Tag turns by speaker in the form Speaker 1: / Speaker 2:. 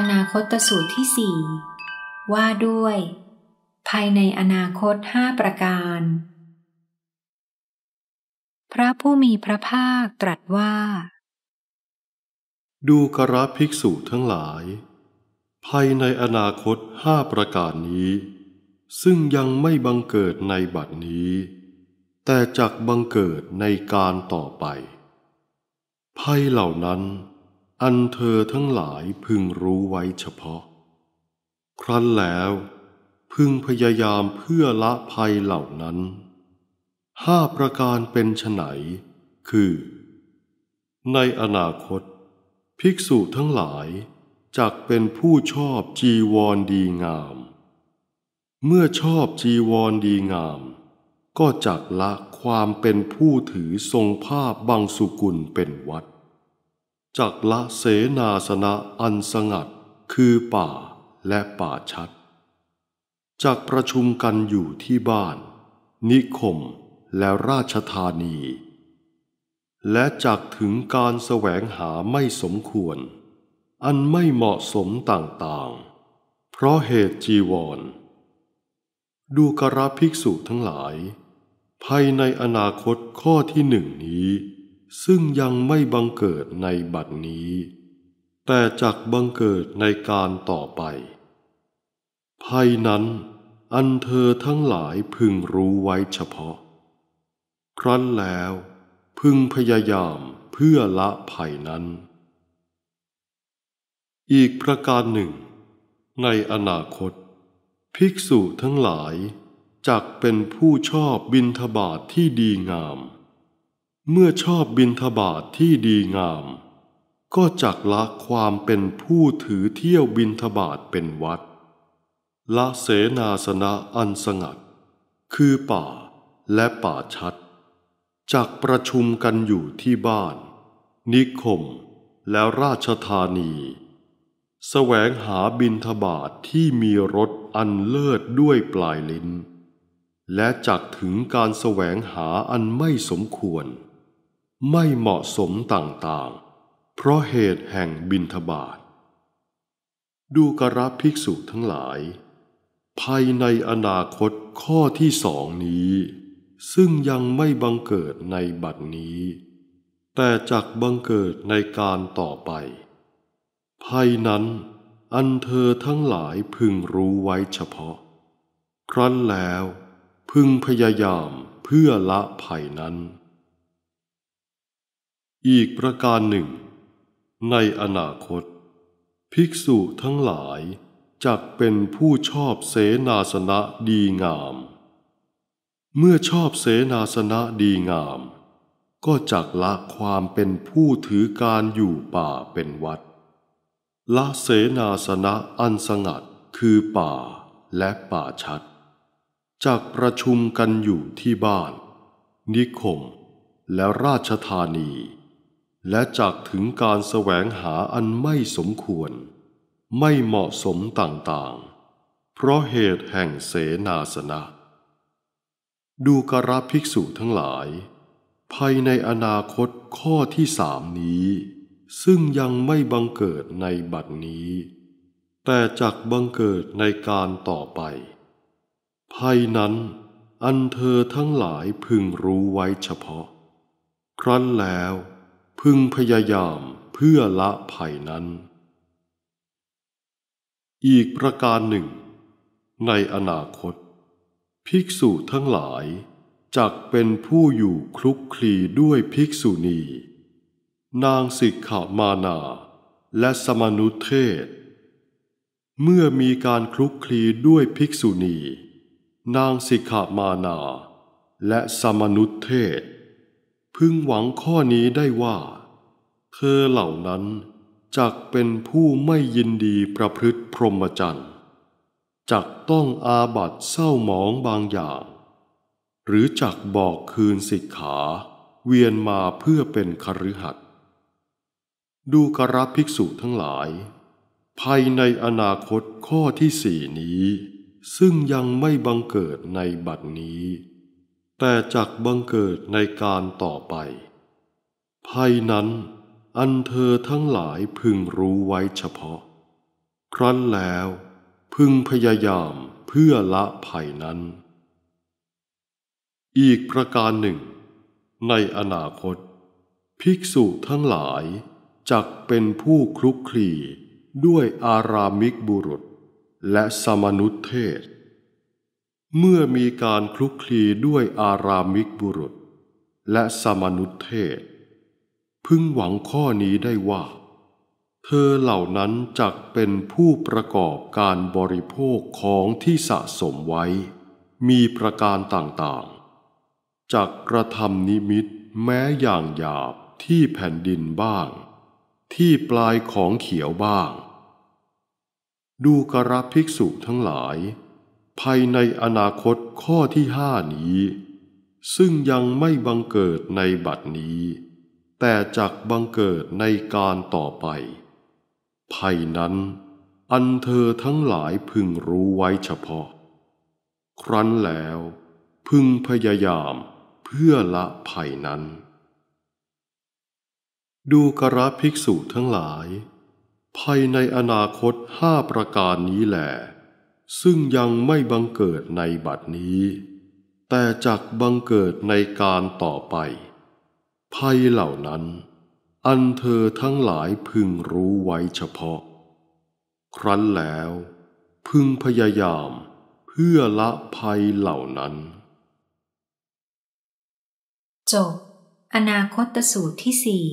Speaker 1: อนาคตสูตรที่สี่ว่าด้วย ภายในอนาคตห้าประการ พระผู้มีพระภาคตรัสว่า ดูกระภิกษุทั้งหลาย ภายในอนาคตห้าประการนี้ ซึ่งยังไม่บังเกิดในบัดนี้ แต่จักบังเกิดในการต่อไป ภัยเหล่านั้นอันเธอทั้งหลายพึงรู้ไว้เฉพาะ ครั้นแล้ว พึงพยายามเพื่อละภัยเหล่านั้นห้าประการเป็นไนคือ ในอนาคต ภิกษุทั้งหลายจักเป็นผู้ชอบจีวรดีงาม เมื่อชอบจีวรดีงาม ก็จักละความเป็นผู้ถือทรงภาพบางสุกุลเป็นวัดจักละเสนาสนะอันสงัดคือป่าและป่าชัด จากประชุมกันอยู่ที่บ้าน นิคมและราชธานี และจากถึงการแสวงหาไม่สมควร อันไม่เหมาะสมต่างๆ เพราะเหตุจีวร ดูกระภิกษุทั้งหลายภายในอนาคตข้อที่หนึ่งนี้ซึ่งยังไม่บังเกิดในบัดนี้ แต่จักบังเกิดในการต่อไป ภัยนั้นอันเธอทั้งหลายพึงรู้ไว้เฉพาะ ครั้นแล้ว พึงพยายามเพื่อละภัยนั้น อีกประการหนึ่ง ในอนาคต ภิกษุทั้งหลายจักเป็นผู้ชอบบินทบาทที่ดีงามเมื่อชอบบินทบาทที่ดีงาม ก็จักละความเป็นผู้ถือเที่ยวบินทบาทเป็นวัด ละเสนาสนะอันสงัด คือป่าและป่าชัดจักประชุมกันอยู่ที่บ้าน นิคมและราชธานีสแสวงหาบินทบาทที่มีรสอันเลิศด้วยปลายลิ้น และจักถึงการสแสวงหาอันไม่สมควรไม่เหมาะสมต่างๆ เพราะเหตุแห่งบินทบาท ดูกระภิกษุทั้งหลาย ภายในอนาคตข้อที่สองนี้ ซึ่งยังไม่บังเกิดในบัดนี้ แต่จักบังเกิดในการต่อไป ภายนั้นอันเธอทั้งหลายพึงรู้ไว้เฉพาะ ครั้นแล้ว พึงพยายามเพื่อละภัยนั้นอีกประการหนึ่ง ในอนาคต ภิกษุทั้งหลายจักเป็นผู้ชอบเสนาสนะดีงาม เมื่อชอบเสนาสนะดีงาม ก็จักละความเป็นผู้ถือการอยู่ป่าเป็นวัด ละเสนาสนะอันสงัดคือป่าและป่าชัด จากประชุมกันอยู่ที่บ้าน นิคมและราชธานีและจากถึงการแสวงหาอันไม่สมควร ไม่เหมาะสมต่างๆ เพราะเหตุแห่งเสนาสนะ ดูกราภิกษุทั้งหลาย ภายในอนาคตข้อที่สามนี้ ซึ่งยังไม่บังเกิดในบัดนี้ แต่จักบังเกิดในการต่อไปภายนั้น อันเธอทั้งหลายพึงรู้ไว้เฉพาะ ครั้นแล้วพึงพยายามเพื่อละภัยนั้น อีกประการหนึ่งในอนาคต ภิกษุทั้งหลาย จักเป็นผู้อยู่คลุกคลีด้วยภิกษุณี นางสิกขามานา และสมนุเทศเมื่อมีการคลุกคลีด้วยภิกษุณีนางสิกขามานาและสมนุเทศ พึงหวังข้อนี้ได้ว่าเธอเหล่านั้นจักเป็นผู้ไม่ยินดีประพฤติพรหมจรรย์จักต้องอาบัตเศร้าหมองบางอย่าง หรือจักบอกคืนสิกขา เวียนมาเพื่อเป็นคฤหัสถ์ดูกรบภิกษุทั้งหลายภายในอนาคตข้อที่สี่นี้ ซึ่งยังไม่บังเกิดในบัดนี้ แต่จักบังเกิดในการต่อไปภายนั้นอันเธอทั้งหลายพึงรู้ไว้เฉพาะ ครั้นแล้ว พึงพยายามเพื่อละภัยนั้น อีกประการหนึ่ง ในอนาคต ภิกษุทั้งหลายจักเป็นผู้คลุกคลีด้วยอารามิกบุรุษ และสมนุษเทศ เมื่อมีการคลุกคลีด้วยอารามิกบุรุษ และสมนุษเทศพึงหวังข้อนี้ได้ว่า เธอเหล่านั้นจักเป็นผู้ประกอบการบริโภคของที่สะสมไว้ มีประการต่างๆจักกระทำนิมิตแม้อย่างหยาบที่แผ่นดินบ้าง ที่ปลายของเขียวบ้าง ดูกระภิกษุทั้งหลาย ภายในอนาคตข้อที่ห้านี้ ซึ่งยังไม่บังเกิดในบัดนี้แต่จักบังเกิดในการต่อไป ภัยนั้นอันเธอทั้งหลายพึงรู้ไว้เฉพาะ ครั้นแล้ว พึงพยายามเพื่อละภัยนั้น ดูกระภิกษุทั้งหลายภัยในอนาคตห้าประการนี้แหละซึ่งยังไม่บังเกิดในบัดนี้ แต่จักบังเกิดในการต่อไปภัยเหล่านั้น อันเธอทั้งหลายพึงรู้ไว้เฉพาะ ครั้นแล้ว พึงพยายามเพื่อละภัยเหล่านั้น จบ อนาคตสูตรที่สี่